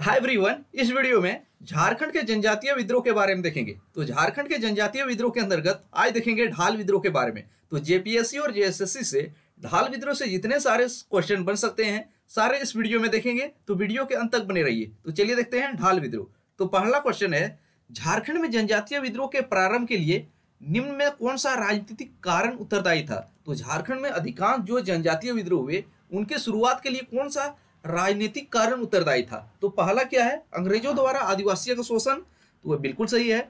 hi everyone इस video में झारखंड के जनजातीय विद्रोह के बारे में देखेंगे तो झारखंड के जनजातीय विद्रोह के अंतर्गत आज देखेंगे ढाल विद्रोह के बारे में तो जेपीएससी और जेएसएससी से ढाल विद्रोह से जितने सारे क्वेश्चन बन सकते हैं सारे इस वीडियो में देखेंगे तो वीडियो के अंत तक बने रहिए तो चलिए देखते हैं ढाल विद्रोह तो पहला क्वेश्चन है झारखंड में जनजातीय विद्रोह के प्रारंभ के लिए निम्न में कौन सा राजनीतिक कारण उत्तरदायी था तो झारखंड में अधिकांश जो जनजातीय विद्रोह हुए उनके शुरुआत के लिए कौन सा राजनीतिक कारण उत्तरदायी था तो पहला क्या है अंग्रेजों द्वारा आदिवासियों का शोषण तो वह बिल्कुल सही है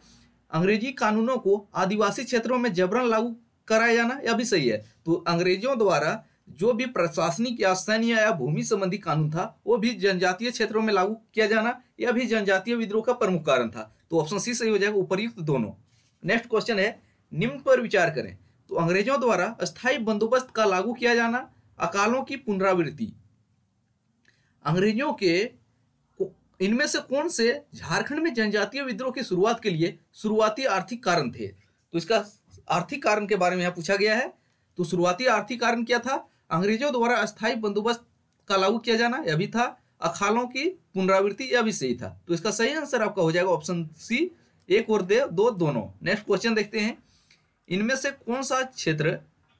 अंग्रेजी कानूनों को आदिवासी क्षेत्रों में जबरन लागू कराया जाना यह भी सही है तो अंग्रेजों द्वारा जो भी प्रशासनिक या सैन्य या भूमि संबंधी कानून था वो भी जनजातीय क्षेत्रों में लागू किया जाना यह भी जनजातीय विद्रोह का प्रमुख कारण था तो ऑप्शन सी सही हो जाएगा उपरयुक्त दोनों नेक्स्ट क्वेश्चन है निम्न पर विचार करें तो अंग्रेजों द्वारा स्थायी बंदोबस्त का लागू किया जाना अकालों की पुनरावृत्ति अंग्रेजों के इनमें से कौन से झारखंड में जनजातीय विद्रोह की शुरुआत के लिए शुरुआती आर्थिक कारण थे तो इसका आर्थिक कारण के बारे में यहाँ पूछा गया है तो शुरुआती आर्थिक कारण क्या था अंग्रेजों द्वारा अस्थायी बंदोबस्त का लागू किया जाना यह भी था अखालों की पुनरावृत्ति यह भी सही था तो इसका सही आंसर आपका हो जाएगा ऑप्शन सी एक और दे दो दोनों नेक्स्ट क्वेश्चन देखते हैं इनमें से कौन सा क्षेत्र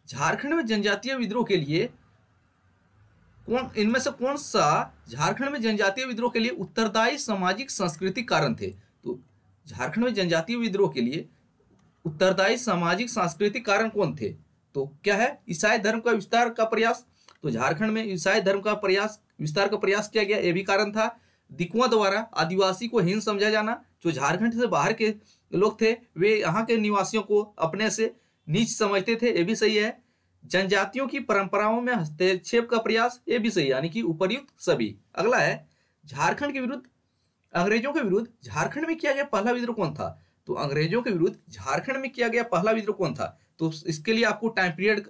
झारखंड में जनजातीय विद्रोह के लिए कौन इनमें से कौन सा झारखंड में जनजातीय विद्रोह के लिए उत्तरदायी सामाजिक सांस्कृतिक कारण थे तो झारखंड में जनजातीय विद्रोह के लिए उत्तरदायी सामाजिक सांस्कृतिक कारण कौन थे तो क्या है ईसाई धर्म का विस्तार का प्रयास तो झारखंड में ईसाई धर्म का प्रयास विस्तार का प्रयास किया गया यह भी कारण था दिकुआ द्वारा आदिवासी को हीन समझा जाना जो झारखंड से बाहर के लोग थे वे यहाँ के निवासियों को अपने से नीच समझते थे ये भी सही है जनजातियों की परंपराओं में हस्तक्षेप का प्रयास ये भी सही यानी कि उपरयुक्त सभी अगला है झारखंड के विरुद्ध अंग्रेजों के विरुद्ध झारखंड में किया गया पहला विद्रोह कौन था तो अंग्रेजों के विरुद्ध झारखंड में किया गया पहला विद्रोह कौन था तो इसके लिए आपको टाइम पीरियड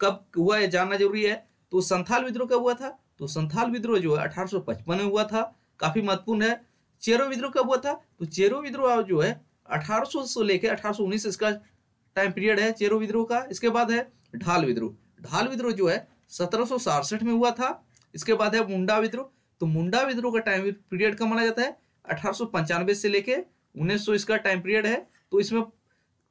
कब हुआ है जानना जरूरी है तो संथाल विद्रोह कब हुआ था तो संथाल विद्रोह जो है अठारह में हुआ था काफी महत्वपूर्ण है चेरो विद्रोह कब हुआ था तो चेरो विद्रोह जो है अठारह से लेकर 1819 इसका टाइम पीरियड है चेरो विद्रोह का इसके बाद है ढाल विद्रोह ढाल विद्रोह जो है सत्रह में हुआ था इसके बाद है मुंडा विद्रोह तो मुंडा विद्रोह का टाइम पीरियड का माना जाता है अठारह से लेके उन्नीस इसका टाइम पीरियड है तो इसमें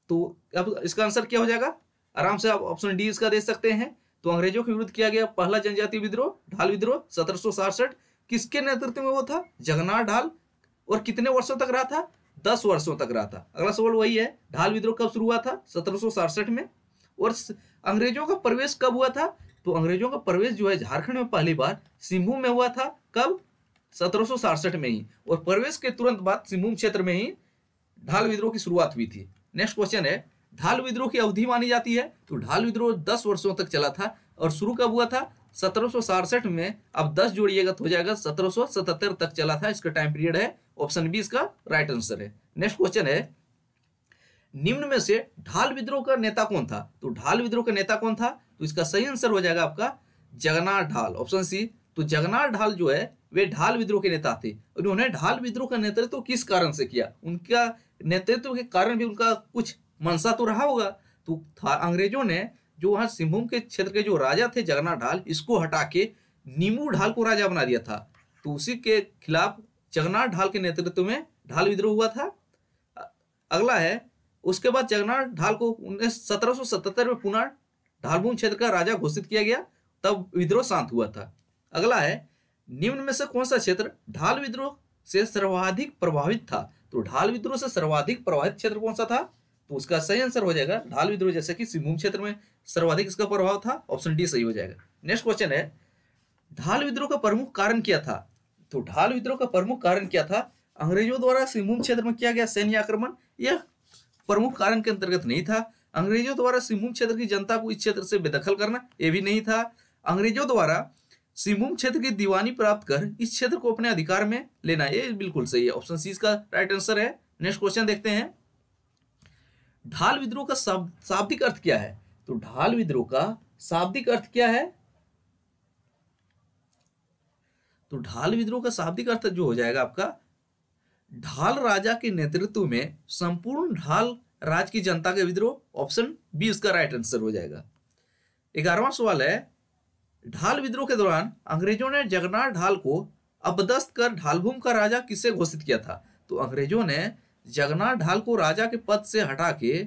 तो अब इसका आंसर क्या हो जाएगा आराम से आप ऑप्शन डी इसका दे सकते हैं तो अंग्रेजों के विरुद्ध किया गया पहला जनजाति विद्रोह ढाल विद्रोह सत्रह किसके नेतृत्व में वो था जगन्नाथ ढाल और कितने वर्षों तक रहा था दस वर्षों तक रहा था अगला सवाल वही है ढाल विद्रोह कब शुरू हुआ था सत्रह में और अंग्रेजों का प्रवेश कब हुआ था तो अंग्रेजों का प्रवेश जो है झारखंड में पहली बार सिंहभूम में हुआ था कब सत्रह में ही और प्रवेश के तुरंत बाद सिंहभूम क्षेत्र में ही ढाल विद्रोह की शुरुआत हुई थी नेक्स्ट क्वेश्चन है ढाल विद्रोह की अवधि मानी जाती है तो ढाल विद्रोह दस वर्षों तक चला था और शुरू कब हुआ था सत्रह में अब दस जोड़िएगा तो हो जाएगा सत्रह तक चला था इसका टाइम पीरियड है ऑप्शन बी इसका राइट आंसर है नेक्स्ट क्वेश्चन है निम्न में से ढाल विद्रोह का नेता कौन था तो ढाल विद्रोह का नेता कौन था तो इसका सही आंसर हो जाएगा आपका जगन्नाथ ढाल ऑप्शन सी तो जगनार ढाल जो है वे ढाल विद्रोह के नेता थे उन्होंने ढाल विद्रोह का नेतृत्व तो किस कारण से किया उनका नेतृत्व के कारण भी उनका कुछ मनसा तो रहा होगा तो अंग्रेजों ने जो वहां सिंहभूम के क्षेत्र के जो राजा थे जगन्नाथ ढाल इसको हटा के नीमू ढाल को राजा बना दिया था तो उसी के खिलाफ जगन्नाथ ढाल के नेतृत्व में ढाल विद्रोह हुआ था अगला है उसके बाद जगन्नाथ ढाल को उन्नीस सत्रह में पुनः ढालभूम क्षेत्र का राजा घोषित किया गया तब विद्रोह शांत हुआ था अगला है निम्न में से कौन सा क्षेत्र ढाल विद्रोह से सर्वाधिक प्रभावित था तो ढाल विद्रोह से सर्वाधिक प्रभावित क्षेत्र कौन सा था तो उसका सही आंसर हो जाएगा ढाल विद्रोह जैसे कि सिंहभूम क्षेत्र में सर्वाधिक इसका प्रभाव था ऑप्शन डी सही हो जाएगा नेक्स्ट क्वेश्चन है ढाल विद्रोह का प्रमुख कारण क्या था तो ढाल विद्रोह का प्रमुख कारण क्या था अंग्रेजों द्वारा सिंहभूम क्षेत्र में किया गया सैन्य आक्रमण या प्रमुख कारण के अंतर्गत नहीं था अंग्रेजों द्वारा सिंहभूम क्षेत्र की जनता को इस क्षेत्र से बेदखल करना यह भी नहीं था अंग्रेजों द्वारा सिंहभूम क्षेत्र की दीवानी प्राप्त कर इस क्षेत्र को अपने अधिकार में लेना ये बिल्कुल सही है ऑप्शन सी का राइट आंसर है नेक्स्ट क्वेश्चन देखते हैं ढाल विद्रोह का शाब्दिक अर्थ क्या है तो ढाल विद्रोह का शाब्दिक अर्थ क्या है तो ढाल विद्रोह का शाब्दिक अर्थ जो हो जाएगा आपका ढाल राजा के नेतृत्व में संपूर्ण ढाल राज की जनता का विद्रोह ऑप्शन बी उसका राइट आंसर हो जाएगा ग्यारहवा सवाल है ढाल विद्रोह के दौरान अंग्रेजों ने जगन्नाथ ढाल को अपदस्त कर ढालभूम का राजा किससे घोषित किया था तो अंग्रेजों ने जगन्नाथ ढाल को राजा के पद से हटा के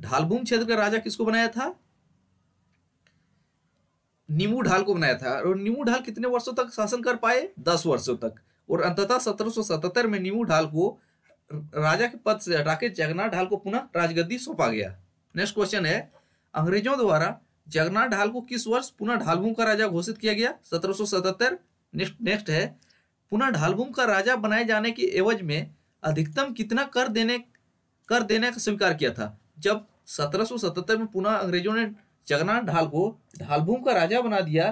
ढालभूम क्षेत्र का राजा किसको बनाया था नीमू ढाल को बनाया था और नीमू ढाल कितने वर्षों तक शासन कर पाए दस वर्षों तक और अंततः सत्रह में नीमू ढाल को राजा के पद से हटा के जगन्नाथ ढाल को पुनः राजगद्दी सौंपा गया नेक्स्ट क्वेश्चन है अंग्रेजों द्वारा जगन्नाथ ढाल को किस वर्ष पुनः ढालभूम का राजा घोषित किया गया सत्रह नेक्स्ट नेक्स्ट है पुनः ढालभूम का राजा बनाए जाने के एवज में अधिकतम कितना कर देने कर देने का स्वीकार किया था जब 1777 में पुनः अंग्रेजों ने जगन्नाथ ढाल को ढालभूम का राजा बना दिया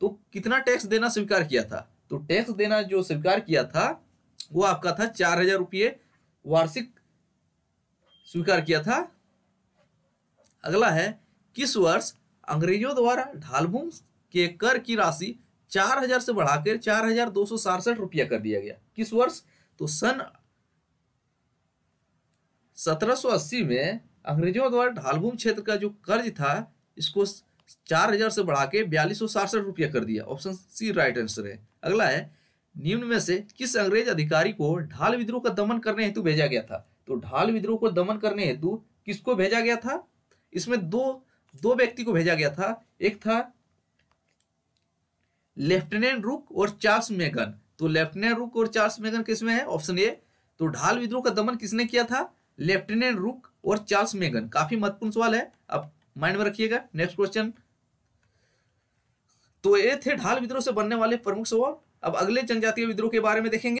तो कितना टैक्स देना स्वीकार किया था तो टैक्स देना जो स्वीकार किया था वो आपका था चार हजार रुपये वार्षिक स्वीकार किया था अगला है किस वर्ष अंग्रेजों द्वारा ढालभूम के कर की राशि चार हजार से बढ़ाकर चार हजार दो सौ सड़सठ रुपया कर दिया गया किस वर्ष तो सन सत्रह अस्सी में अंग्रेजों द्वारा ढालभूम क्षेत्र का जो कर्ज था इसको चार हजार से बढ़ाकर बयालीस सौ सड़सठ रुपया कर दिया ऑप्शन सी राइट आंसर है अगला है निम्न में से किस अंग्रेज अधिकारी को ढाल विद्रोह का दमन करने हेतु भेजा गया था तो ढाल विद्रोह को दमन करने हेतु किसको भेजा गया था इसमें दो दो व्यक्ति को भेजा गया था एक था लेफ्टिनेंट रुक और चार्ल्स मेगन तो लेफ्टिनेंट रुक और चार्ल्स मेगन किसमें है ऑप्शन ए तो ढाल विद्रोह का दमन किसने किया था लेफ्टिनेंट रुक और चार्ल्स मेगन काफी महत्वपूर्ण सवाल है अब माइंड में रखिएगा नेक्स्ट क्वेश्चन तो ये थे ढाल विद्रोह से बनने वाले प्रमुख स्वभाव अब अगले जनजातीय विद्रोह के बारे में देखेंगे